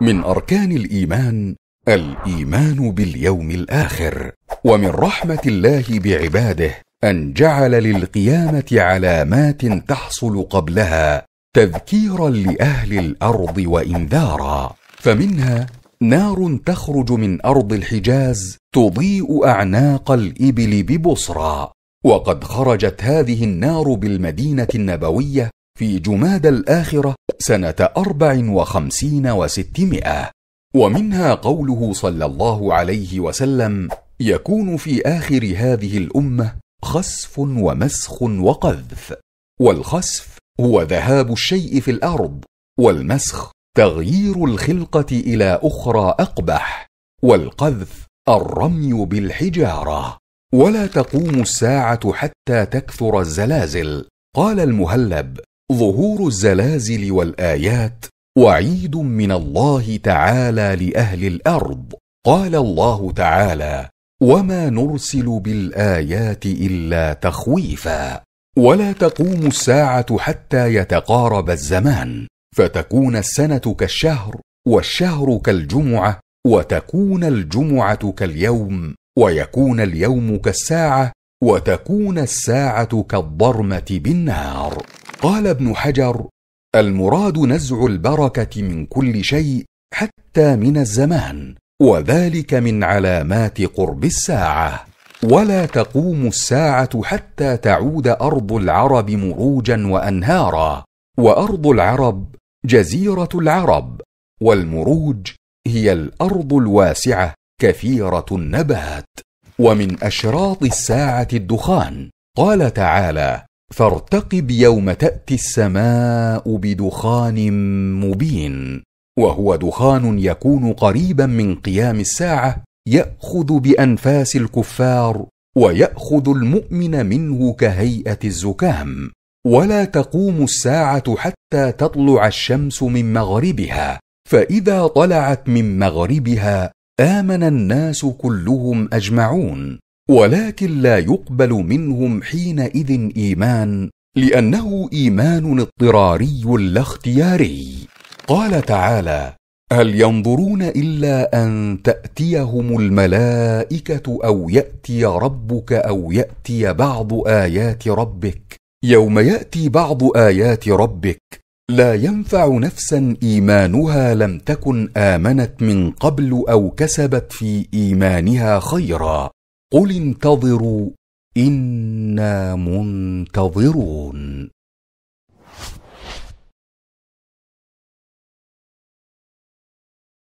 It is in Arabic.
من اركان الايمان الايمان باليوم الاخر ومن رحمه الله بعباده ان جعل للقيامه علامات تحصل قبلها تذكيرا لاهل الارض وانذارا فمنها نار تخرج من ارض الحجاز تضيء اعناق الابل ببصرى وقد خرجت هذه النار بالمدينه النبويه في جماد الاخره سنة أربع وخمسين وستمائة ومنها قوله صلى الله عليه وسلم يكون في آخر هذه الأمة خسف ومسخ وقذف والخسف هو ذهاب الشيء في الأرض والمسخ تغيير الخلقة إلى أخرى أقبح والقذف الرمي بالحجارة ولا تقوم الساعة حتى تكثر الزلازل قال المهلب ظهور الزلازل والايات وعيد من الله تعالى لاهل الارض قال الله تعالى وما نرسل بالايات الا تخويفا ولا تقوم الساعه حتى يتقارب الزمان فتكون السنه كالشهر والشهر كالجمعه وتكون الجمعه كاليوم ويكون اليوم كالساعه وتكون الساعه كالضرمه بالنار قال ابن حجر المراد نزع البركه من كل شيء حتى من الزمان وذلك من علامات قرب الساعه ولا تقوم الساعه حتى تعود ارض العرب مروجا وانهارا وارض العرب جزيره العرب والمروج هي الارض الواسعه كثيره النبات ومن اشراط الساعه الدخان قال تعالى فارتقب يوم تاتي السماء بدخان مبين وهو دخان يكون قريبا من قيام الساعه ياخذ بانفاس الكفار وياخذ المؤمن منه كهيئه الزكام ولا تقوم الساعه حتى تطلع الشمس من مغربها فاذا طلعت من مغربها امن الناس كلهم اجمعون ولكن لا يقبل منهم حينئذ ايمان لانه ايمان اضطراري لا اختياري قال تعالى هل ينظرون الا ان تاتيهم الملائكه او ياتي ربك او ياتي بعض ايات ربك يوم ياتي بعض ايات ربك لا ينفع نفسا ايمانها لم تكن امنت من قبل او كسبت في ايمانها خيرا قل انتظروا انا منتظرون